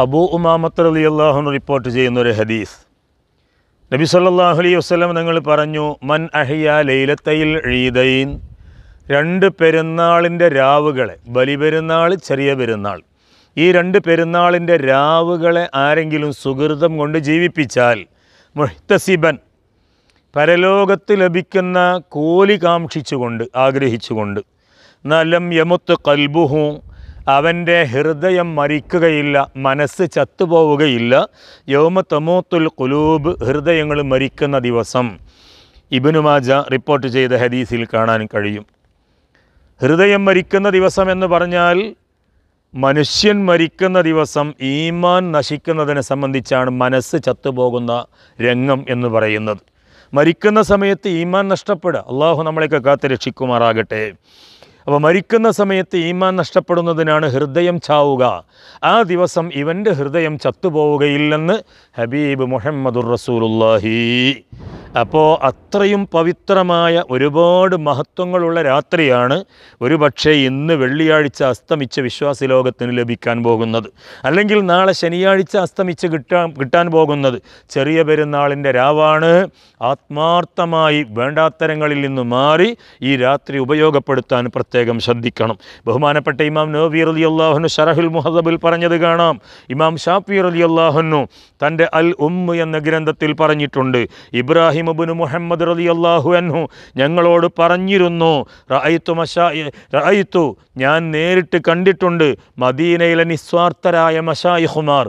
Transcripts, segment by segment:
അബൂ ഉമാമത്ത് അലി അള്ളാഹുൻ റിപ്പോർട്ട് ചെയ്യുന്ന ഒരു ഹദീസ് നബി സല്ലാഹു അലൈഹി വസ്ലം നിങ്ങൾ പറഞ്ഞു മൻ അഹിയ ലൈലത്തയിൽ ഈദൈൻ രണ്ട് പെരുന്നാളിൻ്റെ രാവുകളെ ബലിപെരുന്നാൾ ചെറിയ പെരുന്നാൾ ഈ രണ്ട് പെരുന്നാളിൻ്റെ രാവുകളെ ആരെങ്കിലും സുഹൃതം കൊണ്ട് ജീവിപ്പിച്ചാൽ മുഹ്തസിബൻ പരലോകത്ത് ലഭിക്കുന്ന കൂലി കാക്ഷിച്ചുകൊണ്ട് ആഗ്രഹിച്ചുകൊണ്ട് നലം യമുത്ത് കൽബുഹും അവൻ്റെ ഹൃദയം മരിക്കുകയില്ല മനസ്സ് ചത്തുപോവുകയില്ല യോമ തമോത്തുൽ കുലൂബ് ഹൃദയങ്ങൾ മരിക്കുന്ന ദിവസം ഇബിനുമാജ റിപ്പോർട്ട് ചെയ്ത ഹദീസിൽ കാണാൻ കഴിയും ഹൃദയം മരിക്കുന്ന ദിവസം എന്ന് പറഞ്ഞാൽ മനുഷ്യൻ മരിക്കുന്ന ദിവസം ഈമാൻ നശിക്കുന്നതിനെ സംബന്ധിച്ചാണ് മനസ്സ് ചത്തുപോകുന്ന രംഗം എന്ന് പറയുന്നത് മരിക്കുന്ന സമയത്ത് ഈമാൻ നഷ്ടപ്പെടുക അള്ളാഹു നമ്മളെയൊക്കെ കാത്തുരക്ഷിക്കുമാറാകട്ടെ രക്ഷിക്കുമാറാകട്ടെ അപ്പോൾ മരിക്കുന്ന സമയത്ത് ഈമാൻ നഷ്ടപ്പെടുന്നതിനാണ് ഹൃദയം ചാവുക ആ ദിവസം ഇവൻ്റെ ഹൃദയം ചത്തുപോവുകയില്ലെന്ന് ഹബീബ് മുഹമ്മദുർ റസൂലുല്ലാഹി അപ്പോൾ അത്രയും പവിത്രമായ ഒരുപാട് മഹത്വങ്ങളുള്ള രാത്രിയാണ് ഒരുപക്ഷേ ഇന്ന് വെള്ളിയാഴ്ച അസ്തമിച്ച വിശ്വാസി ലോകത്തിന് ലഭിക്കാൻ പോകുന്നത് അല്ലെങ്കിൽ നാളെ ശനിയാഴ്ച അസ്തമിച്ച് കിട്ടാൻ കിട്ടാൻ പോകുന്നത് ചെറിയ പെരുന്നാളിൻ്റെ രാവാണ് ആത്മാർത്ഥമായി വേണ്ടാത്തരങ്ങളിൽ നിന്ന് മാറി ഈ രാത്രി ഉപയോഗപ്പെടുത്താൻ പ്രത്യേകം ശ്രദ്ധിക്കണം ബഹുമാനപ്പെട്ട ഇമാം നോബീർ അലി അള്ളാഹുനു ഷറഹുൽ മുഹദബിൽ പറഞ്ഞത് കാണാം ഇമാം ഷാഫീർ അലി അള്ളാഹുനു തൻ്റെ അൽ ഉമ്മ എന്ന ഗ്രന്ഥത്തിൽ പറഞ്ഞിട്ടുണ്ട് ഇബ്രാഹിം ഇബ്രാഹിംബുന് മുഹമ്മദ് റലി അള്ളാഹു അൻഹു ഞങ്ങളോട് പറഞ്ഞിരുന്നു റായിത്തു മഷാ ഞാൻ നേരിട്ട് കണ്ടിട്ടുണ്ട് മദീനയിലെ നിസ്വാർത്ഥരായ മഷായിഹുമാർ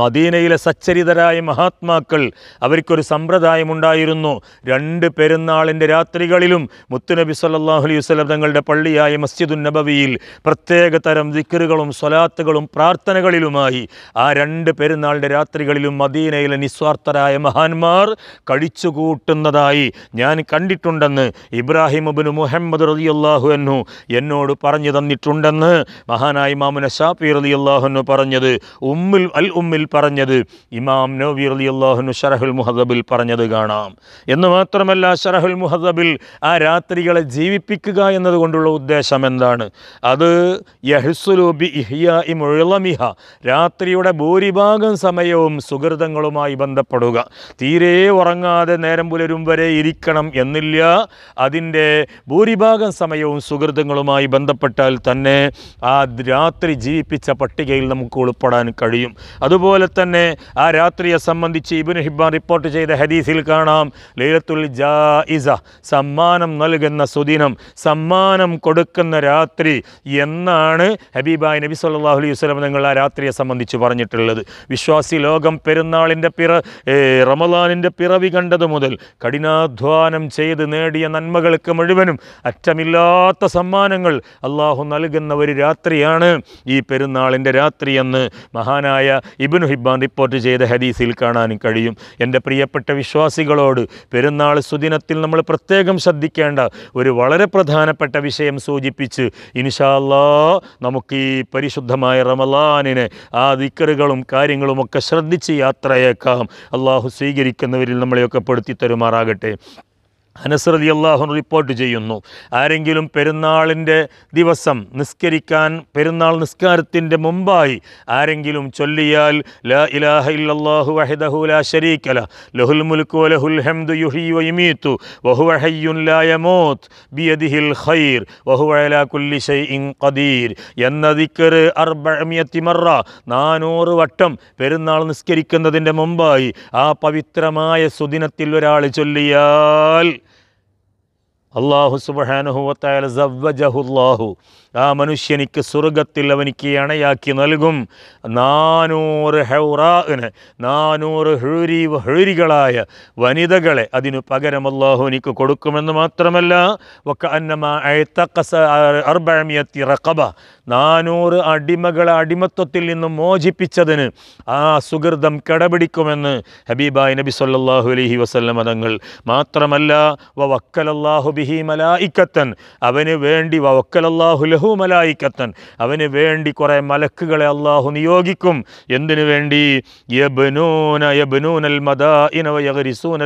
മദീനയിലെ സച്ചരിതരായ മഹാത്മാക്കൾ അവർക്കൊരു സമ്പ്രദായമുണ്ടായിരുന്നു രണ്ട് പെരുന്നാളിൻ്റെ രാത്രികളിലും മുത്തുനബി സല്ലാഹു അലൈഹി വസ്ലം തങ്ങളുടെ പള്ളിയായ മസ്ജിദുൻ നബവിയിൽ പ്രത്യേക തരം ദിക്കറുകളും സ്വലാത്തുകളും പ്രാർത്ഥനകളിലുമായി ആ രണ്ട് പെരുന്നാളിൻ്റെ രാത്രികളിലും മദീനയിലെ നിസ്വാർത്ഥരായ മഹാന്മാർ കഴിച്ചുകൂട്ടുന്നതായി ഞാൻ കണ്ടിട്ടുണ്ടെന്ന് ഇബ്രാഹിം അബിന് മുഹമ്മദ് റതിയല്ലാഹു എന്നു എന്നോട് പറഞ്ഞു തന്നിട്ടുണ്ടെന്ന് മഹാനായി മാമുന ഷാഫി റതിയല്ലാഹു പറഞ്ഞു പറഞ്ഞത് ഉമ്മിൽ അൽ ഉമ്മിൽ മുഹറമിൽ പറഞ്ഞത് ഇമാം നബി അലി അള്ളാഹുനു ഷറഹുൽ മുഹദബിൽ പറഞ്ഞത് കാണാം എന്ന് മാത്രമല്ല ഷറഹുൽ മുഹദബിൽ ആ രാത്രികളെ ജീവിപ്പിക്കുക എന്നതുകൊണ്ടുള്ള ഉദ്ദേശം എന്താണ് അത് യഹ്സുലുബി ഇഹിയ ഇമുഴമിഹ രാത്രിയുടെ ഭൂരിഭാഗം സമയവും സുഹൃതങ്ങളുമായി ബന്ധപ്പെടുക തീരെ ഉറങ്ങാതെ നേരം പുലരും വരെ ഇരിക്കണം എന്നില്ല അതിൻ്റെ ഭൂരിഭാഗം സമയവും സുഹൃതങ്ങളുമായി ബന്ധപ്പെട്ടാൽ തന്നെ ആ രാത്രി ജീവിപ്പിച്ച പട്ടികയിൽ നമുക്ക് ഉൾപ്പെടാൻ കഴിയും അതുപോലെ അതുപോലെ തന്നെ ആ രാത്രിയെ സംബന്ധിച്ച് ഇബിൻ ഹിബാൻ റിപ്പോർട്ട് ചെയ്ത ഹദീസിൽ കാണാം ലൈലത്തുൽ ജായിസ സമ്മാനം നൽകുന്ന സുദിനം സമ്മാനം കൊടുക്കുന്ന രാത്രി എന്നാണ് ഹബീബായ് നബി സല്ലാഹു അലൈഹി വസ്ലം നിങ്ങൾ ആ രാത്രിയെ സംബന്ധിച്ച് പറഞ്ഞിട്ടുള്ളത് വിശ്വാസി ലോകം പെരുന്നാളിൻ്റെ പിറ റമലാനിൻ്റെ പിറവി കണ്ടത് മുതൽ കഠിനാധ്വാനം ചെയ്ത് നേടിയ നന്മകൾക്ക് മുഴുവനും അറ്റമില്ലാത്ത സമ്മാനങ്ങൾ അള്ളാഹു നൽകുന്ന ഒരു രാത്രിയാണ് ഈ പെരുന്നാളിൻ്റെ രാത്രിയെന്ന് മഹാനായ ഇബൻ ഇബ്നു ഹിബ്ബാൻ റിപ്പോർട്ട് ചെയ്ത ഹദീസിൽ കാണാൻ കഴിയും എൻ്റെ പ്രിയപ്പെട്ട വിശ്വാസികളോട് പെരുന്നാൾ സുദിനത്തിൽ നമ്മൾ പ്രത്യേകം ശ്രദ്ധിക്കേണ്ട ഒരു വളരെ പ്രധാനപ്പെട്ട വിഷയം സൂചിപ്പിച്ച് ഇൻഷാല്ലാ നമുക്ക് ഈ പരിശുദ്ധമായ റമലാനിനെ ആ ദിക്കറുകളും കാര്യങ്ങളുമൊക്കെ ശ്രദ്ധിച്ച് യാത്രയേക്കാം അള്ളാഹു സ്വീകരിക്കുന്നവരിൽ നമ്മളെയൊക്കെ പെടുത്തി തരുമാറാകട്ടെ അനസ്രതി അള്ളാഹുൻ റിപ്പോർട്ട് ചെയ്യുന്നു ആരെങ്കിലും പെരുന്നാളിൻ്റെ ദിവസം നിസ്കരിക്കാൻ പെരുന്നാൾ നിസ്കാരത്തിൻ്റെ മുമ്പായി ആരെങ്കിലും ചൊല്ലിയാൽ ല ഇലാഹ ഇല്ലാഹു വഹദഹു ലാ ഷരീക്കല ലഹുൽ മുൽക്കു ലഹുൽ ഹംദു യുഹി വയുമീത്തു വഹു വഹയ്യുൻ ലാ യമോത്ത് ബിയദിഹിൽ ഖൈർ വഹു വലാ കുല്ലി ഷൈഇൻ ഖദീർ എന്ന ദിക്കർ അർബഅമിയത്തി മറ നാനൂറ് വട്ടം പെരുന്നാൾ നിസ്കരിക്കുന്നതിൻ്റെ മുമ്പായി ആ പവിത്രമായ സുദിനത്തിൽ ഒരാൾ ചൊല്ലിയാൽ അള്ളാഹു സുബാനുഹുവത്തായാലാഹു ആ മനുഷ്യനിക്ക് സ്വർഗത്തിൽ അവനിക്ക് അണയാക്കി നൽകും നാനൂറ് ഹൗറാന് നാനൂറ് ഹഴൂരി ഹഴൂരികളായ വനിതകളെ അതിനു പകരം അള്ളാഹു എനിക്ക് കൊടുക്കുമെന്ന് മാത്രമല്ല ഒക്കെ അന്നമ അർബാമിയത്തി റക്കബ നാനൂറ് അടിമകളെ അടിമത്വത്തിൽ നിന്നും മോചിപ്പിച്ചതിന് ആ സുഹൃതം കിടപിടിക്കുമെന്ന് ഹബീബായ് നബി സല്ലാഹു അലഹി വസല്ലം തങ്ങൾ മാത്രമല്ല വക്കലല്ലാഹുബി ബിഹി മലായിക്കത്തൻ അവന് വേണ്ടി വക്കലല്ലാഹു ലഹു മലായിക്കത്തൻ അവന് വേണ്ടി കുറേ മലക്കുകളെ അള്ളാഹു നിയോഗിക്കും എന്തിനു വേണ്ടി യബ്നൂന യബ്നൂനൽ മദാഇന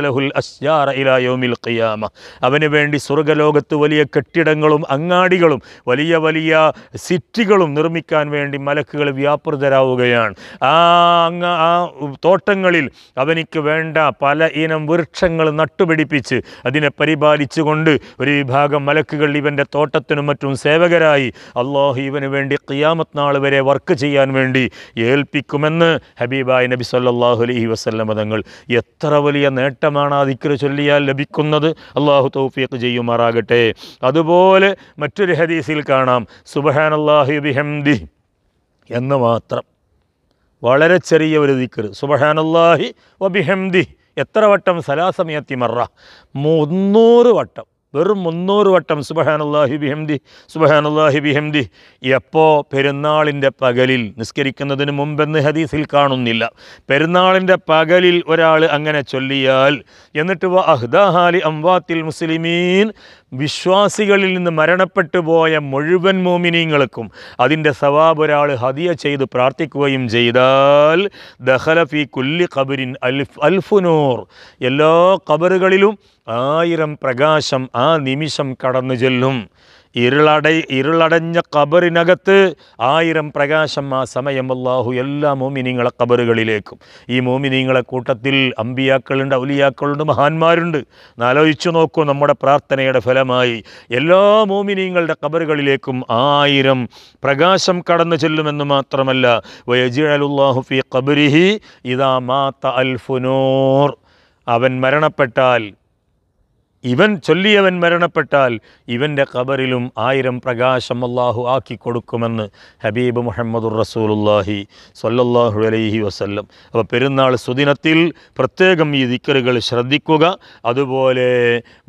ലഹുൽ ഇലാ യൗമിൽ ഖിയാമ അവന് വേണ്ടി സ്വർഗലോകത്ത് വലിയ കെട്ടിടങ്ങളും അങ്ങാടികളും വലിയ വലിയ സിറ്റികളും നിർമ്മിക്കാൻ വേണ്ടി മലക്കുകൾ വ്യാപൃതരാവുകയാണ് ആ അങ്ങ ആ തോട്ടങ്ങളിൽ അവനിക്ക് വേണ്ട പല ഇനം വൃക്ഷങ്ങൾ നട്ടുപിടിപ്പിച്ച് അതിനെ പരിപാലിച്ചുകൊണ്ട് ഒരു വിഭാഗം മലക്കുകൾ ഇവൻ്റെ തോട്ടത്തിനും മറ്റും സേവകരായി അള്ളാഹു ഇവന് വേണ്ടി ഖിയാമത്ത് നാൾ വരെ വർക്ക് ചെയ്യാൻ വേണ്ടി ഏൽപ്പിക്കുമെന്ന് ഹബീബായ് നബി സല്ലാഹു അലൈഹി വസ്ലം തങ്ങൾ എത്ര വലിയ നേട്ടമാണ് ആ ദിക്കർ ചൊല്ലിയാൽ ലഭിക്കുന്നത് അള്ളാഹു തൗഫിയത്ത് ചെയ്യുമാറാകട്ടെ അതുപോലെ മറ്റൊരു ഹദീസിൽ കാണാം അള്ളാഹു ബിഹംദി എന്ന് മാത്രം വളരെ ചെറിയ ഒരു ദിക്കർ സുബഹാനല്ലാഹി വബിഹംദി എത്ര വട്ടം മറ മുന്നൂറ് വട്ടം വെറും മുന്നൂറ് വട്ടം സുബഹാനുല്ലാഹി ബിഹംദി സുബഹാനുല്ലാഹി ബിഹംദി എപ്പോൾ പെരുന്നാളിൻ്റെ പകലിൽ നിസ്കരിക്കുന്നതിന് മുമ്പെന്ന് ഹദീസിൽ കാണുന്നില്ല പെരുന്നാളിൻ്റെ പകലിൽ ഒരാൾ അങ്ങനെ ചൊല്ലിയാൽ എന്നിട്ട് വ അഹ്ദാഹാലി അംവാത്തിൽ മുസ്ലിമീൻ വിശ്വാസികളിൽ നിന്ന് മരണപ്പെട്ടു പോയ മുഴുവൻ മോമിനീങ്ങൾക്കും അതിൻ്റെ സവാബ് ഒരാൾ ഹതിയ ചെയ്ത് പ്രാർത്ഥിക്കുകയും ചെയ്താൽ ദഹലഫി കുല്ലി ഖബരിൻ അൽഫ് അൽഫുനൂർ എല്ലാ ഖബറുകളിലും ആയിരം പ്രകാശം ആ നിമിഷം കടന്നു ചെല്ലും ഇരുളട ഇരുളടഞ്ഞ കബറിനകത്ത് ആയിരം പ്രകാശം ആ സമയം അള്ളാഹു എല്ലാ മോമിനിങ്ങളെ കബറുകളിലേക്കും ഈ മോമിനിങ്ങളെ കൂട്ടത്തിൽ അമ്പിയാക്കളുണ്ട് ഔലിയാക്കളുണ്ട് മഹാന്മാരുണ്ട് എന്നാലോചിച്ചു നോക്കൂ നമ്മുടെ പ്രാർത്ഥനയുടെ ഫലമായി എല്ലാ മോമിനിങ്ങളുടെ കബറുകളിലേക്കും ആയിരം പ്രകാശം കടന്നു ചെല്ലുമെന്ന് മാത്രമല്ല വയജിഅലുല്ലാഹു ഫി കബരിഹി ഇതാ മാത്ത അൽഫുനോർ അവൻ മരണപ്പെട്ടാൽ ഇവൻ ചൊല്ലിയവൻ മരണപ്പെട്ടാൽ ഇവൻ്റെ കബറിലും ആയിരം പ്രകാശം അള്ളാഹു ആക്കി കൊടുക്കുമെന്ന് ഹബീബ് മുഹമ്മദുർ റസൂലുല്ലാഹി സൊല്ലാഹു അലൈഹി വസല്ലം അപ്പോൾ പെരുന്നാൾ സുദിനത്തിൽ പ്രത്യേകം ഈ ദിക്കറുകൾ ശ്രദ്ധിക്കുക അതുപോലെ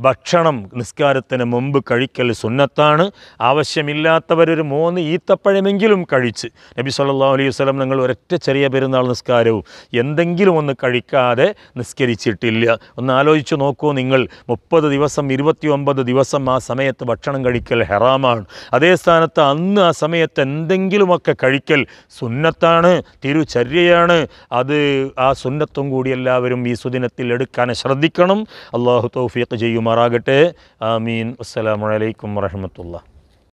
ഭക്ഷണം നിസ്കാരത്തിന് മുമ്പ് കഴിക്കൽ സുന്നത്താണ് ആവശ്യമില്ലാത്തവരൊരു മൂന്ന് ഈത്തപ്പഴമെങ്കിലും കഴിച്ച് നബി സല്ലാഹു അലൈഹി വസ്ലം നിങ്ങൾ ഒരൊറ്റ ചെറിയ പെരുന്നാൾ നിസ്കാരവും എന്തെങ്കിലും ഒന്ന് കഴിക്കാതെ നിസ്കരിച്ചിട്ടില്ല ഒന്ന് ആലോചിച്ച് നോക്കൂ നിങ്ങൾ മുപ്പത് ഇരുപത് ദിവസം ഇരുപത്തി ഒമ്പത് ദിവസം ആ സമയത്ത് ഭക്ഷണം കഴിക്കൽ ഹെറാമാണ് അതേ സ്ഥാനത്ത് അന്ന് ആ സമയത്ത് എന്തെങ്കിലുമൊക്കെ കഴിക്കൽ സുന്നത്താണ് തിരുചര്യയാണ് അത് ആ സുന്നത്തും കൂടി എല്ലാവരും ഈ സുദിനത്തിൽ എടുക്കാൻ ശ്രദ്ധിക്കണം അള്ളാഹു തൗഫീഖ് ചെയ്യുമാറാകട്ടെ ആമീൻ അസ്സലാമലൈക്കും വറഹമത്തുള്ള